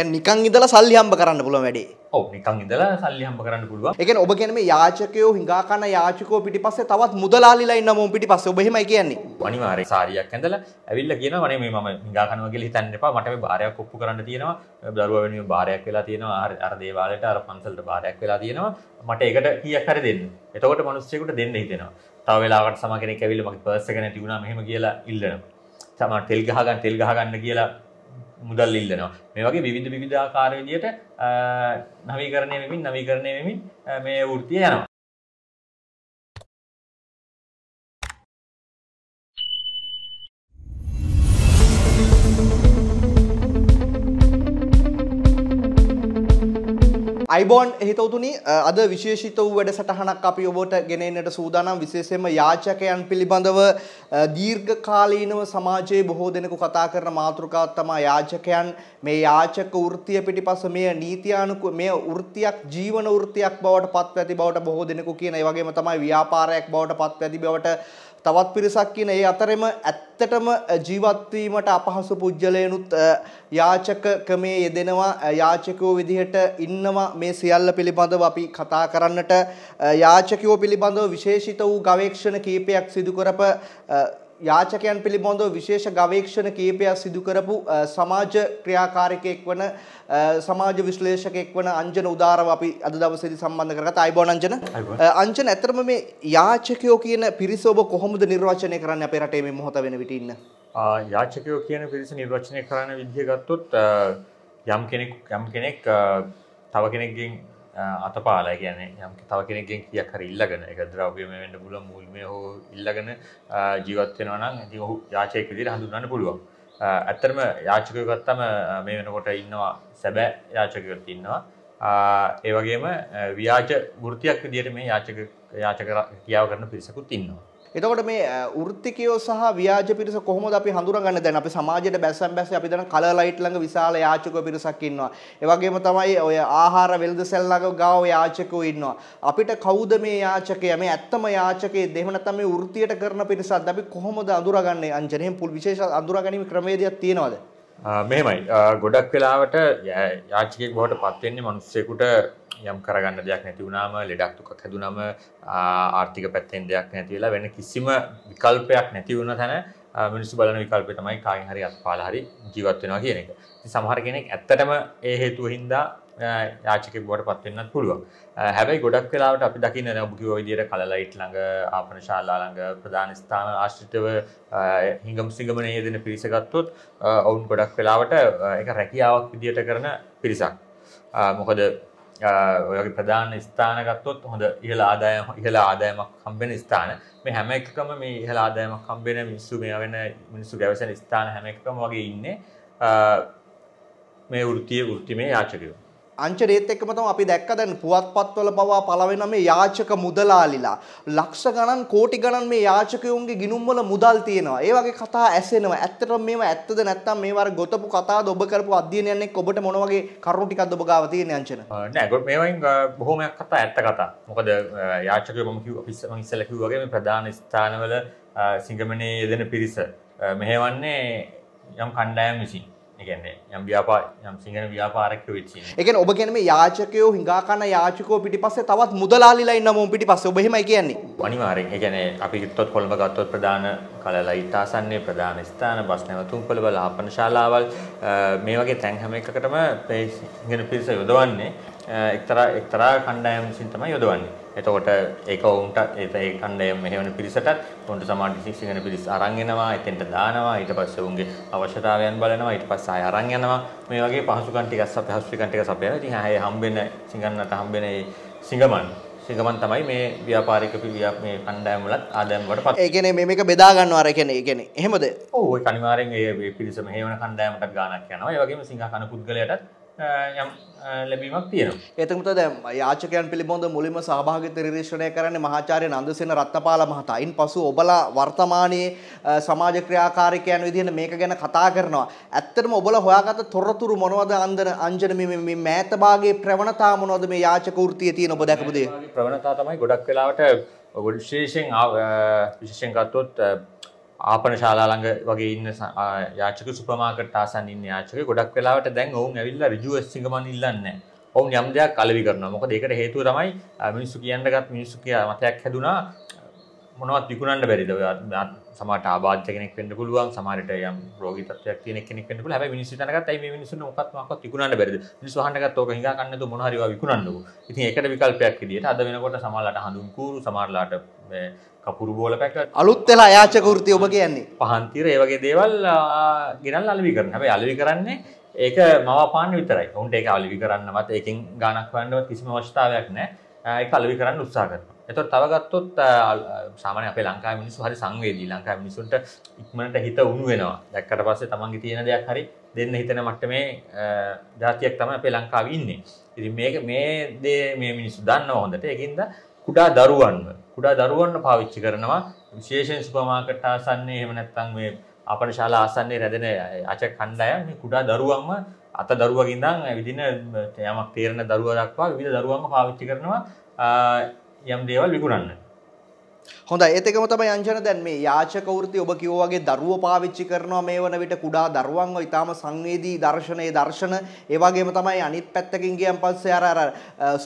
එක නිකං ඉදල සල්ලි හම්බ කරන්න පුළුව වැඩේ නිකං ඉදලා සල්ලි හම්බ කරන්න පුළුව එක ඔබ කියන මේ යාචකයෝ හිඟාකන යාචකෝ පිටි පස්සේ තවත් මුදලාලිලා ඉන්න මෝ පිටි පස්සේ ඔබ එහෙමයි කියන්නේ අනිවාර්ය සාරියක් ඇඳලා ඇවිල්ලා කියනවා අනේ මේ මම හිඟාකනවා කියලා හිතන්න එපා මට මේ භාරයක් ඔප්පු කරන්න තියෙනවා දරුවා වෙනුවෙන් භාරයක් වෙලා තියෙනවා අර දේවාලයට අර පන්සලට භාරයක් වෙලා තියෙනවා මට ඒකට කීයක් හරි දෙන්න එතකොට මිනිස්සුෙකුට දෙන්න හිතෙනවා තව වෙලාවකට සම කෙනෙක් ඇවිල්ලා මගේ පර්ස් එක නැති වුණා මෙහෙම කියලා ඉල්ලනවා තමා තෙල් ගහගන්න තෙල් ගහගන්න කියලා මුදල් ඉල්ලනවා මේ වගේ විවිධ විවිධාකාර විදියට නවීකරණය වෙමින් නවීකරණය වෙමින් මේ වෘත්තිය යනවා අයිබෝන් හිතවතුනි අද විශේෂිත වූ වැඩ සටහනක් අපි ඔබට ගෙනෙන්නට සූදානම් විශේෂයෙන්ම යාචකයන් පිළිබඳව දීර්ඝ කාලීනව සමාජයේ බොහෝ දෙනෙකු කතා කරන මාතෘකාවක් තමයි යාචකයන් මේ යාචක වෘත්තිය පිටිපස්ස මේ නීතියානුකූල මේ වෘත්තියක් ජීවන වෘත්තියක් බවට පත්ව ඇති බවට බොහෝ දෙනෙකු කියන ඒ වගේම තමයි ව්‍යාපාරයක් බවට පත්ව ඇති බවට තවත් පිරිසක් කියන ඒ අතරෙම ඇත්තටම ජීවත්වීමට අපහසු පුද්ගලයනුත් යාචකකමේ යෙදෙනවා යාචකයෝ විදිහට ඉන්නවා මේ සියල්ල පිළිබඳව අපි කතා කරන්නට යාචකයෝ පිළිබඳව විශේෂිත වූ ගවේක්ෂණ කීපයක් සිදු කරප යාචකයන් පිළිබඳව විශේෂ ගවේෂණ කීපයක් සිදු කරපු සමාජ ක්‍රියාකාරකයෙක් වන සමාජ විශ්ලේෂකයෙක් වන අංජන උදාරව අපි අද දවසේදී සම්බන්ධ කරගත්ත අයිබෝන් අංජන අංජන ඇත්තටම මේ යාචකයෝ කියන පිරිස ඔබ කොහොමද නිර්වචනය කරන්නේ අපේ රටේ මේ මොහොත වෙන විට ඉන්න යාචකයෝ කියන පිරිස නිර්වචනය කරන විදිය ගත්තොත් යම් කෙනෙක් යම් කෙනෙක් තව කෙනෙක්ගෙන් අතපාලා ගැන යම් තව කෙනගෙන් කියක් හරි ඉල්ලගෙන එක ද්‍රව්‍යම වෙන්න පුල මුල්මය හෝ ඉල්ලගෙන ජීවත්වෙනවනම් ඇති ඔහු යාචයක දිර හඳුන්නන්න පුළුවන් ඇත්තරම යාචකයගත්තම මේ වෙනකොට ඉන්නවා සැබෑ යාචකයොත් ඉන්නවා ඒවගේම ව්‍යාච ෘතියක් විදියට මේ යාචක යාචක කියාව කරන පිරිසකුත් ඉන්නවා එතකොට මේ වෘත්තිකයෝ සහ ව්‍යාජ පිරිස කොහොමද අපි හඳුනගන්නේ දැන් අපි සමාජයට බැස්සන් බැස්සේ අපි දැන් කලර් ලයිට් ළඟ විශාල යාචකෝ පිරිසක් ඉන්නවා. ඒ වගේම තමයි ඔය ආහාර වෙළඳසැල් ළඟ ගාව යාචකෝ ඉන්නවා. අපිට කවුද මේ යාචකය? මේ ඇත්තම යාචකයේද එහෙම නැත්නම් මේ වෘත්තියට කරන පිරිසක්ද අපි කොහොමද අඳුරගන්නේ? අංජනෙන් පුල් විශේෂ අඳුරගැනීමේ ක්‍රමවේදයක් තියෙනවද? මෙහෙමයි ගොඩක් වෙලාවට යාචකෙක් බවට පත්වෙන්නේ මනුස්සයෙකුට යම් කරගන්න දෙයක් නැති වුණාම ලෙඩක් දුකක් හැදුනම ආර්ථික පැත්තෙන් දෙයක් නැති වෙලා වෙන කිසිම විකල්පයක් නැති වුණ තැන මිනිස්සු බලන විකල්පය තමයි කායින් හරි අත්පාලා හරි ජීවත් වෙනවා කියන එක. ඉතින් සමහර කෙනෙක් ඇත්තටම ඒ හේතුව හින්දා යාචකෙක් බවට පත්වෙන්නත් පුළුවන් හැබැයි ගොඩක් වෙලාවට අපි දකින්න නැබුකිව විදියට කලලයිට් ළඟ ආපන ශාලා ළඟ ප්‍රධාන ස්ථාන ආශ්‍රිතව හිඟම් සිඟමන යෙදෙන පිරිස ගත්තොත් ඔවුන් ගොඩක් වෙලාවට එක රැකියාවක් විදියට කරන පිරිසක් මොකද ඔයගේ ප්‍රධාන ස්ථාන ගත්තොත් හොඳ ඉහළ ආදායම ඉහළ ආදායමක් හම්බෙන ස්ථාන මේ හැම එකකම මේ ඉහළ ආදායමක් හම්බෙන මිනිස්සු මේ වෙන මිනිස්සු ගැවසෙන ස්ථාන හැම එකකම වගේ ඉන්නේ මේ වෘත්තීය වෘත්තිමය යාචකයෝ අංචනේත් එක්කම තමයි අපි දැක්ක දැන් පුවත්පත්වල පවා පළවෙන මේ යාචක මුදලාලිලා ලක්ෂ ගණන් කෝටි ගණන් මේ යාචකයෝන්ගේ ගිණුම් වල මුදල් තියෙනවා. ඒ වගේ කතා ඇසෙනවා. ඇත්තටම මේව ඇත්තද නැත්නම් මේව අර ගොතපු කතාවද ඔබ කරපු අධ්‍යයනයන් එක්ක ඔබට මොන වගේ කරුණු ටිකක්ද ඔබ ගාව තියෙන්නේ අංචන? නෑ මේවෙන් බොහොමයක් කතා ඇත්ත කතා. මොකද යාචකයෝ මම කිව්ව අපි ඉස්සෙල්ලා කිව්වා වගේ මේ ප්‍රධාන ස්ථානවල සිංගමනේ යෙදෙන පිරිස මෙහෙවන්නේ යම් කණ්ඩායම් විසින්. යම් ව්‍යාපා යම් සිංහල ව්‍යාපාරක්ක වෙච්චි එක ඔබ ගැනම යාචකයෝ හිඟාකන්න යාචකෝ පිටි පස්සේ තවත් මුදලාලිලා ඉන්න මොම් පිටි පස්සේ ඔබහෙමයි කියන්නේ අනිවාර්යෙන් ඒ කියන්නේ අපි හිටොත් කොළඹ ගත්තොත් ප්‍රධාන කලලයිට් ආසන්නේ ප්‍රධාන ස්ථාන බස් නැවතුම් පොළ බලාපන ශාලාවල් මේ වගේ තැන් හැම එකකටම ඉගෙන පිරිස යොදවන්නේ එක්තරා එක්තරා කණ්ඩායම් විසින් තමයි යොදවන්නේ එතකොට ඒක උන්ට ඒ කණ්ඩය මෙහෙවන පිරිසටත් උන්ට සමාජ ශික්ෂණ පිරිස අරන් එනවා එතෙන්ට දානවා ඊට පස්සේ උන්ගේ අවශ්‍යතාවයන් බලනවා ඊට පස්සේ ආය අරන් යනවා මේ වගේ පහසුකම් ටිකක් සපහසුකම් ටිකක් සපයනවා ඉතින් ආයේ හම්බෙන සිඟන්නට හම්බෙන සිඟමන් සිඟමන් තමයි මේ ව්‍යාපාරික මේ කණ්ඩායම් වලත් ආදායම් වලට පත්. ඒ කියන්නේ මේ මේක බෙදා ගන්නවා අර කියන්නේ. ඒ කියන්නේ එහෙමද? ඔව් ඒක අනිවාර්යෙන් ඒ පිරිස මෙහෙවන කණ්ඩායමටත් ගාණක් යනවා. ඒ වගේම සිඟහ කන පුද්ගලයාටත් යම් ලැබීමක් තියෙනවා. එතකොට දැන් යාචකයන් පිළිබඳ මුලින්ම සහභාගීත්ව නිරීක්ෂණය කරන්නේ මහාචාර්ය නන්දසේන රත්නපාල මහතා. ඉන්පසු ඔබලා වර්තමානයේ සමාජ ක්‍රියාකාරිකයන් විදිහට මේක ගැන කතා කරනවා. ඇත්තටම ඔබලා හොයාගත්ත තොරතුරු මොනවද අන්දන අංජන මේ මේ මෑත භාගයේ ප්‍රවණතා මොනවද මේ යාචක වෘත්තියේ තියෙන ඔබ දැකපු දේ? ප්‍රවණතා තමයි ගොඩක් වෙලාවට විශේෂයෙන් විශේෂයෙන් ගත්තොත් ආපන ශාලා ළඟ වගේ ඉන්න යාචක සුපර් මාකට් ආසන්න ඉන්න යාචක ගොඩක් වෙලාවට දැන් ඔවුන් ඇවිල්ලා ඍජුව සිංගමන් ඉල්ලන්නේ නැහැ. ඔවුන් යම් දෙයක් කලවි කරනවා. මොකද ඒකට හේතුව තමයි මිනිස්සු කියන්නගත් මිනිස්සු කියා මතයක් හැදුනා මොනවත් විකුණන්න බැරිද? සමට ආබාධ කෙනෙක් වෙන්න පුළුවන් සමහරට යම් රෝගී තත්ත්වයක් තියෙන කෙනෙක් වෙන්න පුළුවන් හැබැයි මිනිස්සු දැනගත්ත ඇයි මේ මිනිස්සුන් මොකක් මොකක්වත් විකුණන්න බැරිද මිනිස්සු අහන්නගත්ත ඕක හිඟා කන්නද මොන හරි ඒවා විකුණන්නකෝ ඉතින් ඒකට විකල්පයක් විදියට අද වෙනකොට සමහරලාට හඳුන් කූරු සමහරලාට කපුරු බෝල පැක්ට අලුත් වෙලා යාචකෘති ඔබ කියන්නේ පහන්තිර ඒ වගේ දේවල් ගෙනල් අලවි කරන හැබැයි අලවි කරන්නේ ඒක මවපාන්න විතරයි ඔවුන්ට ඒක අලවි කරන්නවත් ඒකෙන් ගානක් වන්නව කිසිම අවස්ථාවක් නැහැ ඒක අලවි කරන්න උත්සාහ කරනවා එතකොට තව ගත්තොත් සාමාන්‍ය අපේ ලංකාවේ මිනිස්සු හරි සංවේදී ලංකාවේ මිනිස්සුන්ට ඉක්මනට හිත උණු වෙනවා. දැක්කට පස්සේ තමන්ගේ තියෙන දෙයක් හරි දෙන්න හිතන මට්ටමේ જાතියක් තමයි අපේ ලංකාවේ ඉන්නේ. ඉතින් මේක මේ දේ මේ මිනිස්සු දන්නවා හොඳට. ඒකින්ද කුඩා දරුවන්ව කුඩා දරුවන්ව පාවිච්චි කරනවා විශේෂයෙන් සුපර් මාකට් ආසන්නේ එහෙම නැත්නම් මේ අපන ශාලා ආසන්නේ රැඳෙන අච කණ්ඩායම මේ කුඩා දරුවන්ව අත දරුවගින්දන් විදින යමක් තේරෙන දරුවා දක්වා විවිධ දරුවන්ව පාවිච්චි කරනවා යම් දේවල් විකුණන්න. හොඳ ඒතකම තමයි අංජන දැන් මේ යාචක වෘත්ති ඔබ කිව්වා වගේ දරුවෝ පාවිච්චි කරනවා මේ වන විට කුඩා දරුවන්ව ඊටාම සංවේදී දර්ශනයේ දර්ශන ඒ වගේම තමයි අනිත් පැත්තකින් ගියන් පස්සේ අර අර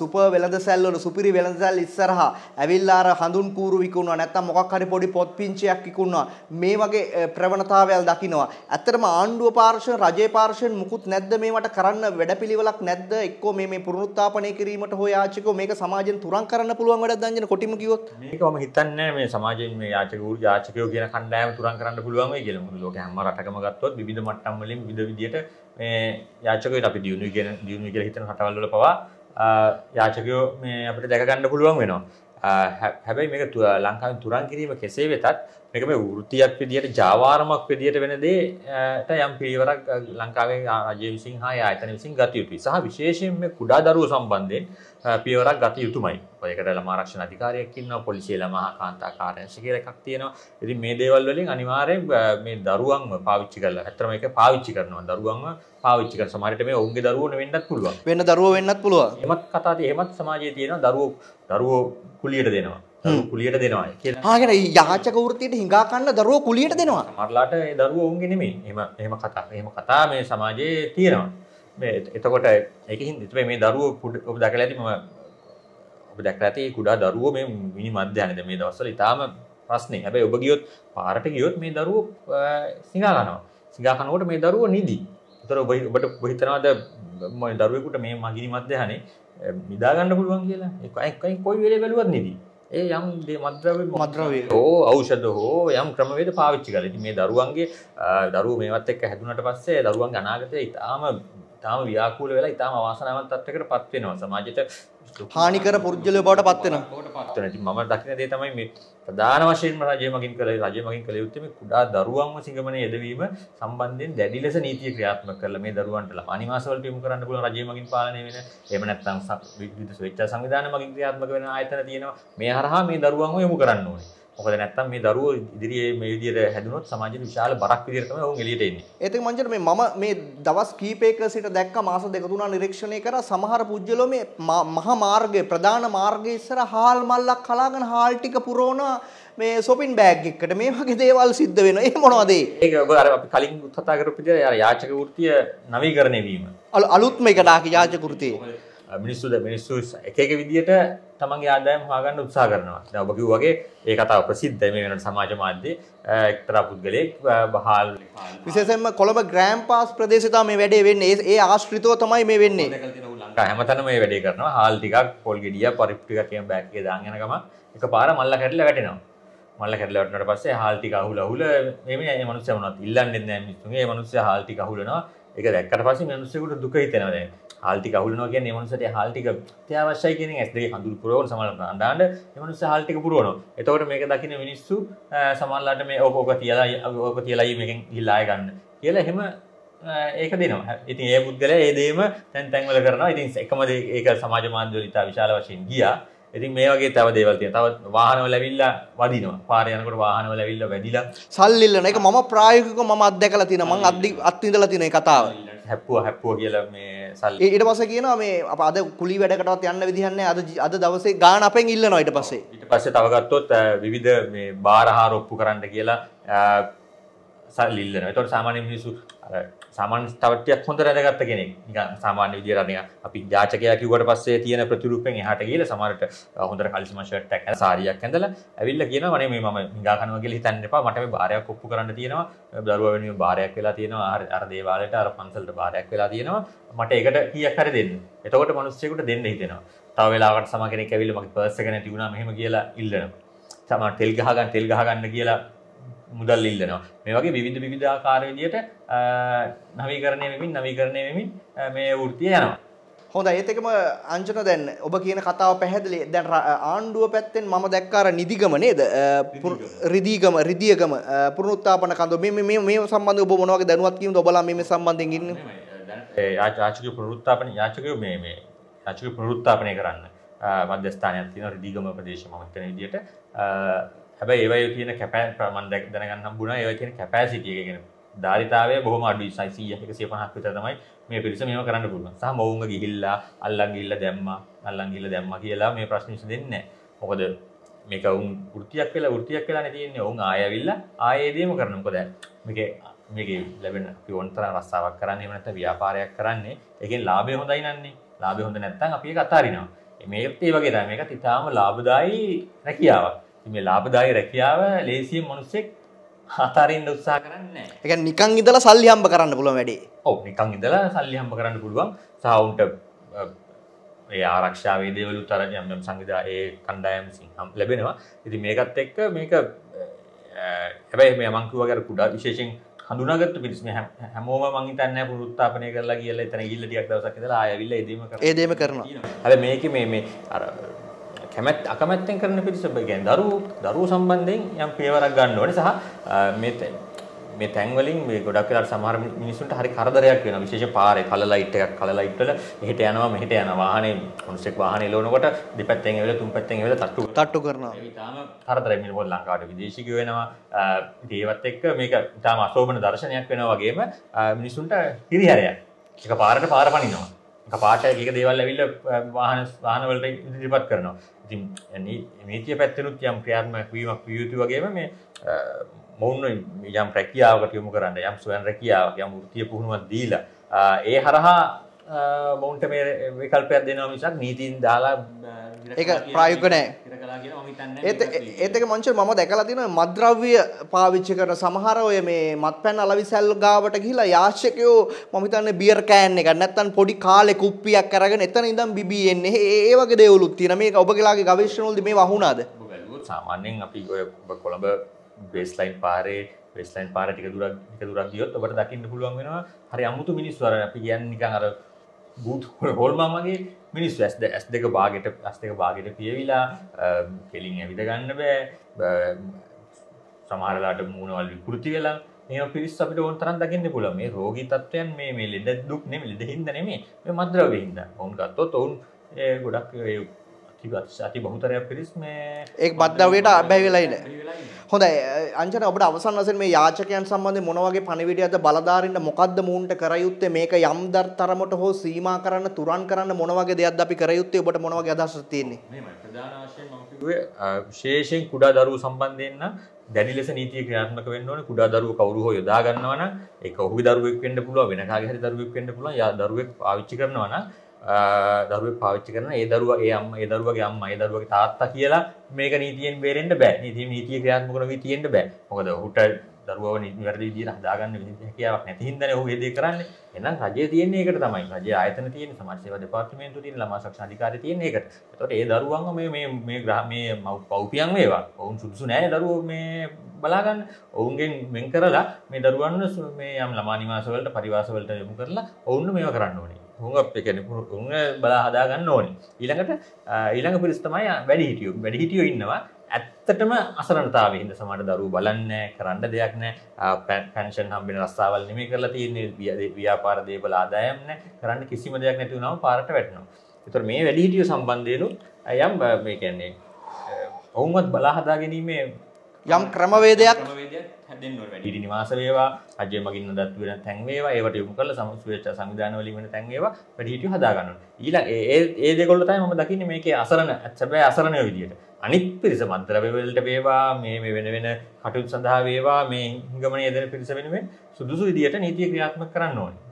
සුපර් වෙළඳසැල් වල සුපිරි වෙළඳසැල් ඉස්සරහා ඇවිල්ලා අර හඳුන් කූරු විකුණනවා නැත්නම් මොකක් හරි පොඩි පොත් පිංචියක් විකුණනවා මේ වගේ ප්‍රවණතාවයල් දකිනවා. ඇත්තටම ආණ්ඩුව පාර්ශව රජයේ පාර්ශවෙන් මුකුත් නැද්ද මේවට කරන්න වැඩපිළිවෙලක් නැද්ද? එක්කෝ මේ මේ පුනරුත්ථාපනය කිරීමට හෝ යාචකෝ මේක සමාජයෙන් තුරන් කරන්න පුළුවන් වැඩක් දන්ජන කොටිම කිව්වොත්. මේක මම හිතන්නේ හිතන්නේ මේ සමාජයෙන් මේ යාචක යාචකයෝ කියන කණ්ඩායම තුරන් කරන්න පුළුවන් වෙයි කියලා. මොකද ලෝකේ හැම රටකම ගත්තොත් විවිධ මට්ටම් වලින් විවිධ විදියට මේ යාචකයෝ අපි දියුණුවයි කියන දියුණුවයි කියලා හිතන රටවල් වල පවා යාචකයෝ මේ අපිට දැක ගන්න පුළුවන් වෙනවා. හැබැයි මේක ලංකාවෙන් තුරන් කිරීම කෙසේ වෙතත් මේක මේ වෘත්තියක් විදියට ජාවාරමක් විදියට වෙන දේට යම් පිළිවෙලක් ලංකාවේ රජය විසින් හා ආයතන විසින් ගත යුතුයි. සහ විශේෂයෙන් මේ කුඩා දරුවෝ සම්බන්ධයෙන් පියවරක් ගත යුතුමයි. ඒකට ළමා ආරක්ෂණ අධිකාරියක් ඉන්නවා, පොලිසිය ළමා කාන්තා කාර්යාංශ කියලා එකක් තියෙනවා. ඉතින් මේ දේවල් වලින් අනිවාර්යෙන් මේ දරුවන්ව පාවිච්චි කරලා, ඇත්තම ඒක පාවිච්චි කරනවා. දරුවන්ව පාවිච්චි කරන සමහරට මේ ඔවුන්ගේ දරුවෝ වෙන්නත් පුළුවන්. වෙන දරුවෝ වෙන්නත් පුළුවන්. එමත් කතා තියෙ, එමත් සමාජයේ තියෙනවා දරුවෝ දරුවෝ කුලියට දෙනවා. කුලියට දෙනවා හගෙන යාචක වෘතියට හිඟා කන්න දරුව කුලියට දෙනවා මරලාට දරුව ඔවුන්ගෙනෙමේ එම එම කතා එම කතා මේ සමාජයේ තියෙනවා මේ එතකොට ඒක හින්දා මේ මේ දරුවෝ ඔබ දැකලා ඇති මම ඔබ දැකලා ඇති කුඩා දරුවෝ මේ මිනි මධ්‍යහනේද මේ දවස්වල ඊටාම ප්‍රශ්නේ. හැබැයි ඔබ ගියොත් පාරට ගියොත් මේ දරුවෝ සිඟා ගන්නවා. සිඟා කනකොට මේ දරුවෝ නිදි. ඒතර ඔබ ඔබට ඔබ හිතනවාද මේ දරුවෙකුට මේ මගිනි මධ්‍යහනේ මිදා ගන්න පුළුවන් කියලා? ඒක කොයි වෙලේ බැලුවත් නිදි. ඒ යම් මද්‍රව්‍ය මද්‍රව්‍ය හෝ ඖෂධ හෝ යම් ක්‍රමවේද පාවිච්චි කරලා. ඉතින් මේ දරුවන්ගේ දරුවෝ මේවත් එක්ක හැදුනට පස්සේ දරුවන්ගේ අනාගතය ඉතාම ඉතාම ව්‍යාකූල වෙලා ඉතාම අවාසනාවන්ත තත්ත්වයකට පත් වෙනවා සමාජයට හානිකර පුරුද්ගලයෝ බවට පත් වෙනවා බවට පත් වෙනවා මම දකින දේ තමයි මේ ප්‍රධාන වශයෙන්ම රජය මගින් කළ රජය මගින් කළ යුත්තේ මේ කුඩා දරුවන්ව සිඟමනේ යෙදවීම සම්බන්ධයෙන් දැඩි ලෙස නීතිය ක්‍රියාත්මක කරලා මේ දරුවන්ට ළමා නිවාසවලට යොමු කරන්න පුළුවන් රජය මගින් පාලනය වෙන එහෙම නැත්නම් විද්‍යුත් ස්වේච්ඡා සංවිධාන මගින් ක්‍රියාත්මක වෙන ආයතන තියෙනවා මේ හරහා මේ දරුවන්ව යොමු කරන්න ඕනේ මොකද නැත්තම් මේ දරුවෝ ඉදිරියේ මේ විදිහට හැදුනොත් සමාජයේ විශාල බරක් විදිහට තමයි ඔවුන් එළියට එන්නේ. ඒතක මං මේ මම මේ දවස් කීපයක සිට දැක්ක මාස දෙක තුනක් නිරීක්ෂණය කරා සමහර පුජ්‍යලෝ මේ මහා මාර්ගයේ ප්‍රධාන මාර්ගයේ ඉස්සර හාල් මල්ලක් කලාගෙන හාල් ටික පුරවන මේ shopping bag එකකට මේ වගේ දේවල් සිද්ධ වෙනවා. ඒ මොනවද ඒ? ඒක ඔබ අර අපි කලින් කතා කරපු විදිහට යාචක වෘත්තිය නවීකරණය වීම. අලුත්ම එකට ආකි යාචක වෘත්තිය. මිනිස්සුද මිනිස්සු එක එක විදිහට තමන්ගේ ආදායම් හොයාගන්න උත්සාහ කරනවා. දැන් ඔබ කිව්වා වගේ ඒ කතාව ප්‍රසිද්ධයි මේ වෙනකොට සමාජ මාධ්‍යයේ එක්තරා පුද්ගලයෙක් බහාල් විශේෂයෙන්ම කොළඹ ග්‍රෑම් පාස් ප්‍රදේශය තමයි මේ වැඩේ වෙන්නේ. ඒ ආශ්‍රිතව තමයි මේ වෙන්නේ. ලංකා හැමතැනම මේ වැඩේ කරනවා. හාල් ටිකක්, පොල් ගෙඩිය, පරිප්පු ටිකක් කියන බෑග් එකේ දාන් යන ගමන් එකපාර මල්ල කැඩිලා වැටෙනවා. මල්ල කැඩලා වටනට පස්සේ හාල් ටික අහුලා අහුල මේ මේ මනුස්සයා මොනවත් ඉල්ලන්නේ නැහැ මිනිස්සුන්ගේ. ඒ මනුස්සයා හාල් ටික අහුලනවා. ඒක දැක්කට පස්සේ මිනිස්සුන්ට දුක හිතෙනවා දැන්. හල්ටි කවුලන කිය මනුසට හල්ටික ්‍යවශ්‍ය කියන ඇස්ේ හඳු පුරුවන් සමල අන්දාන්න මනුස හල්ටික පුරුවන එතවට මේක දකින මිනිස්සු සමල්ලට මේ ඕකෝක තියලා ඕක තියලයි මේකින් ඉල්ලායගන්න කියලා හෙම ඒක දෙනවා ඉතින් ඒ පුද්ගල ඒදේම තැන් තැන්වල කරනවා ඉතින් එකමද ඒක සමාජ මාන්දල ඉතා විශාල වශයෙන් ගියා ඉතින් මේ වගේ තව දේවල් තියෙනවා. තවත් වාහනව ලැබිලා වදිනවා. පාරේ යනකොට වාහනව ලැබිලා වැඩිලා සල්ලිල්ලන එක මම ප්‍රායෝගිකව මම අත්දැකලා තියෙනවා. මම අත්විඳලා තියෙන මේ කතාව. හැප්පුව හැප්පුව කියල මේ සල් ඊට පස කියන මේ අපද කුලි වැඩකටත් යන්න විදිහන්න අද අද දවසේ ගාන අපෙන් ඉල්ල නොයිට පස්සේ ඊට පස්සේ තවගත්තොත් විවිධ මේ බාරහාර ඔප්පු කරන්න කියලා සල්ලිල්ලන තොට සාමානය මිනිසු සාමාන්‍ය තවට්ටියක් හොඳ රැඳගත්ත කෙනෙක්. නිකන් සාමාන්‍ය විදියට අර අපි යාචකයා කිව්වට පස්සේ තියෙන ප්‍රතිරූපෙන් එහාට ගිහලා සමහරට හොඳට කලිසම ෂර්ට් එකක් ඇඳලා සාරියක් ඇඳලා ඇවිල්ලා කියනවා "මනේ මේ මම හිඟා කනවා කියලා හිතන්න එපා. මට මේ බාරයක් ඔප්පු කරන්න තියෙනවා. දරුවා වෙනුවෙන් බාරයක් වෙලා තියෙනවා. අර අර දේවාලයට අර පන්සලට බාරයක් වෙලා තියෙනවා. මට ඒකට කීයක් හරි දෙන්න." එතකොට මිනිස්සුෙකුට දෙන්න හිතෙනවා. තව වෙලාවකට සමහර කෙනෙක් ඇවිල්ලා මගේ පර්ස් එක නැති වුණා මෙහෙම කියලා ඉල්ලනවා. සමහර තෙල් ගහ ගන්න තෙල් ගහ ගන්න කියලා මුදල් ඉල්ලනවා මේ වගේ විවිධ විවිධාකාරවිදියට නවීකරණය වෙමින් නවීකරණය වෙමින් මේ වෘතිය යනවා හොඳ ඒතකම අංජන දැන් ඔබ කියන කතාව පැහැදිලි දැන් ආණ්ඩුව පැත්තෙන් මම දැක්කාර නිදිගම නේද රිදීගම රිදියගම පුරුණුත්තාපන කඳු මේ මේ මේ සම්බන්ධව ඔබ මොනවගේ දැනුවත් කියින්ද ඔබලා මේ සම්බන්ධයෙන් ඉන්නේ යාචක පුනරුත්ථාපන යාචකයෝ මේ මේ යාචක පුනරුත්ථාපනය කරන්න මධ්‍යස්ථානයක් තියෙන රිදීගම ප්‍රදේශ මම හිතන විදිහට හැබ ඒවය කියන කැපෑ ප්‍රමන් දැක් දැනගන්න හම්බුණ ඒව කියන කැපෑසිටියගෙන ධාරිතාවය බොහම අඩු සයිසිය එක සේපනහක් විතර තමයි මේ පිරිස මේම කරන්න පුළුවන් සහ මොවුන්ග ගිහිල්ලා අල්ලන් ගිහිල්ලා දැම්මා අල්ලන් ගිහිල්ලා දැම්මා කියලා මේ ප්‍රශ්න විසඳෙන්නේ නැහැ මොකද මේක උන් වෘත්තියක් වෙලා වෘත්තියක් වෙලානේ තියෙන්නේ උන් ආයෙවිල්ලා ආයෙදීම කරන මොකද මේකේ මේකේ ලැබෙන අපි ඕන තරම් රස්සාවක් කරන්නේ එහෙම නැත්නම් ව්‍යාපාරයක් කරන්නේ ඒකෙන් ලාභය හොඳයි නන්නේ ලාභය හොඳ නැත්නම් අපි ඒක අතාරිනවා මේකත් ඒ වගේ තමයි මේකත් ඊටාම ලාභදායී රැකියාවක් මේ ලාබදායි රැකියාව ලේසිය මොනුස්සෙක් හතරින් උත්සා කරන්න එක නිකං ඉදල සල්ලි හම්බ කරන්න පුළුව වැඩේ ඔ නිකං ඉදල සල්ලි හම්බ කරන්න පුළුවන් සවුන්ට ඒ ආරක්ෂාවේ දේවලු තර යම් යම් සංවිධා ඒ කණ්ඩායම් සිංහම් ලැබෙනවා ඉති මේකත් එක්ක මේක හැබැයි මේ මංකුවගර කුඩා විශේෂෙන් හඳුනාගත්ත පිරිස් හැමෝම මං හිතන්නේ පුරුත්ථාපනය කරලා කියලා එතන ගිහිල්ලා ටිකක් දවසක් ඉඳලා ආයෙ ඇවිල්ලා ඒ දේම කරනවා ඒ දේම කරනවා හැබැයි මේකේ මේ මේ අර කැමැත් අකමැත්තෙන් කරන පිරිස කියන්නේ දරුවෝ දරුවෝ සම්බන්ධයෙන් යම් පියවරක් ගන්න ඕනේ සහ මේ මේ තැන් වලින් මේ ගොඩක් වෙලාට සමහර මිනිස්සුන්ට හරි කරදරයක් වෙනවා විශේෂ පාරේ කල ලයිට් එකක් කල ලයිට් වල මෙහෙට යනවා මෙහෙට යනවා වාහනේ මිනිස්සෙක් වාහනේ එලවනකොට දෙපැත්තෙන් ඇවිල්ලා තුන් පැත්තෙන් ඇවිල්ලා තට්ටු තට්ටු කරනවා ඒක ඊටාම කරදරයි මේ මොකද ලංකාවට විදේශිකයෝ වෙනවා ඒවත් එක්ක මේක ඊටාම අශෝභන දර්ශනයක් වෙනවා වගේම මිනිස්සුන්ට හිරිහැරයක් එක පාරට පාර පනිනවා පාට ඒක දේවල් ඇවිල්ල වාහන ස්ථානවලට ඉදිරිපත් කරනවා ඉතින් නීතිය පැත්තනුත් යම් ක්‍රියාත්මක වීමක් වියයුතු වගේම මේ මොවුන් යම් රැකියාවකට යොමු කරන්න යම් සොයන් රැකියාවක් යම් ෘතිය පුහුණුවක් දීලා ඒ හරහා මොවුන්ට මේ විකල්පයක් දෙනවා මිසක් නීතින් දාලා ඒක ප්‍රායෝගික නෑ ඒතක මංච ම දැකලා තින මද්‍රව්‍ය පාවිච්චි කරන සමහර ඔය මේ මත් පැන් අලවි සැල්ල ගාවට ගිහිලා යාශකයෝ මහිතන්න බියර් කෑන්න එක නැත්තන් පොඩි කාලෙ කුප්පියක් කරගෙන එතන ඉඳම් බිබියෙන්නේ ඒවගේ දෙවලුත් තින මේ ඔබගේලාගේ ගවේශනොල්ද මේ වහුණාද සාමාන්‍යෙන් අපි ඔය කොළඹ බේස්ලයින් පාරේ වෙස්ලයින් පාරටික දුරක් දුරක් ගියොත් ඔබට දකින්න පුළුවන් වෙනවා හරි අමුතු මිනිස්සු අර අපි කියන්නේ නිකන් අර බූත් හොල්මා වගේ මිනිස් ඇස්ද ඇස් දෙක බාගට ඇස් දෙක බාගට පියවිලා කෙලින් ඇවිද ගන්න බෑ සමහරලාට මූුණවල් විකෘති වෙලා මේ පිරිස් අපිට ඕන් තරන් දකින්න පුල මේ රෝගී තත්වයන් මේ ලෙඩ දුක් නෙම ලෙඩ හින්ද නෙමේ මේ මද්‍රව හින්ද ඔවුන් ගත්තොත් ඔවුන් ගොඩක් ඇති බහතරයක් පිරිස් මේ ඒ බද්ධවයට අබැයි වෙලයින හොඳයි අංචන ඔබට අවසන් වසෙන් මේ යාචකයන් සම්බන්ධ මොනවගේ පණවිඩියද බලධාරන්න මොකක්ද මූන්ට කරයුත්තේ මේක යම්දර් තරමට හෝ සීමා කරන්න තුරන් කරන්න මොනවගේ දෙයක් අපි කරයුත්තේ ඔබට මොනවගේ අදශතියන්නේ විශේෂෙන් කුඩා දරුව සම්බන්ධයන්න දැනිලෙස නීතිය ක්‍රියාත්මක වෙන්න ඕනේ කුඩා දරුවෝ කවුරු හෝ යොදා ගන්නවා නම් ඒක ඔහුගේ දරුවෙක් වෙන්න පුළුවන් වෙන කාගේ හරි දරුවෙක් වෙන්න පුළුවන් යා දරුවෙක් පාවිච්චි කරනවා නම් දරුව පවිච්ච කරන ඒ දරුව ඒ අම්ම ඒ දරුවගේ අම්ම ඒ දරුවගේ තාත්තා කියලා මේක නීතියෙන් බේරෙන්න බෑ නීතිය නීතිය ක්‍රියාත්මක කරන විදියෙන්න බෑ මොකද ඔහුට දරුවව නිවැරදි විදියට හදාගන්න හැකියාවක් නැති හින්දානේ ඔහු ඒ දේ කරන්නේ එහෙනම් රජය තියෙන්නේ ඒකට තමයි රජයේ ආයතන තියෙන්නේ සමාජ සේවා දෙපාර්තමේන්තුව තියෙන ළමා ආරක්ෂා අධිකාරිය තියෙන්නේ ඒකට ඒතකොට ඒ දරුවන්ව මේ මේ මේ ග්‍රහ මේ පෞපියන් වේවා ඔවුන් සුදුසු නැහැ දරුවෝ මේ බලාගන්න ඔවුන්ගෙන් වෙන් කරලා මේ දරුවන් මේ යම් ළමා නිවාස වලට පරිවාස වලට යොමු කරලා ඔවුන් මේවා කරන්න ඕනේ හුඟක්ැන උන්න බලා හදාගන්න ඕනි ඊළඟට ඊළඟ පිරිස්තමයි වැඩි හිටියු වැඩි හිටියෝ ඉන්නවා ඇත්තටම අසරනතාව හිද සමට දරු බලන්න කරන්න දෙයක් නෑ පැන්ෂන් හම්බෙන රස්සාවල් නෙමි කරලා තියන්නේ ව්‍යාපාර දේබල ආදායම්න කරන්න කිසිම දෙයක් නැතිව නම පාරට වැටනවා එතුර මේ වැඩිහිටිය සම්බන්ධයලු ඇයම් මේකන්නේ ඔවුන්වත් බලාහදා ගැනීමේ යම් ක්‍රමවේදයක් ඉරි නිවාස වේවා අජය මගින් දත් වෙන තැන්වේවා ඒවට යොමු කරලා සමුච්ච සංවිධාන වලින් වෙන තැන්වේවා වැඩිහිටියෝ හදා ගන්නවා. ඊළඟ ඒ ඒ දෙකොල්ල තමයි මම දකින්නේ මේකේ අසරණ හැබැයි අසරණය විදියට. අනිත් පිරිස මන්ත්‍රව්‍ය වලට වේවා මේ මේ වෙන වෙන කටයුතු සඳහා වේවා මේ හිඟමනේ යෙදෙන පිරිස වෙනුවෙන් සුදුසු විදියට නීතිය ක්‍රියාත්මක කරන්න ඕනේ.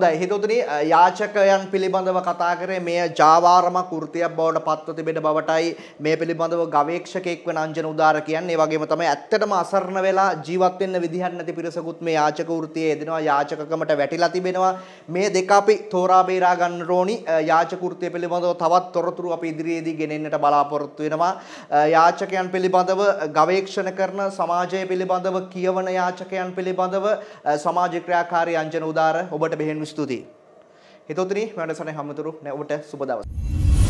හොඳයි හිතතුනි යාචකයන් පිළිබඳව කතා කරේ මේ ජාවාරම කෘතියක් බවට පත්ව තිබෙන බවටයි මේ පිළිබඳව ගවේක්ෂකෙක් වෙන අංජන උදාර කියන්නේ. ඒ වගේම තමයි ඇත්තටම අසරණ වෙලා ජීවත් වෙන්න විදිහක් නැති පිරිසකුත් මේ යාචක වෘත්තියේ යෙදෙනවා යාචකකමට වැටිලා තිබෙනවා. මේ දෙක අපි තෝරා බේරා ගන්න ඕනි. යාචක වෘත්තිය පිළිබඳව තවත් තොරතුරු අපි ඉදිරියේදී ගෙනෙන්නට බලාපොරොත්තු වෙනවා. යාචකයන් පිළිබඳව ගවේක්ෂණ කරන සමාජය පිළිබඳව කියවන යාචකයන් පිළිබඳව සමාජ ක්‍රියාකාරී අංජන උදාර ඔබට බෙහෙන් ස්තුතියි. හිතොතනි වැඩසටහන හැමතුරු නැ ඔබට සුබ දවසක්.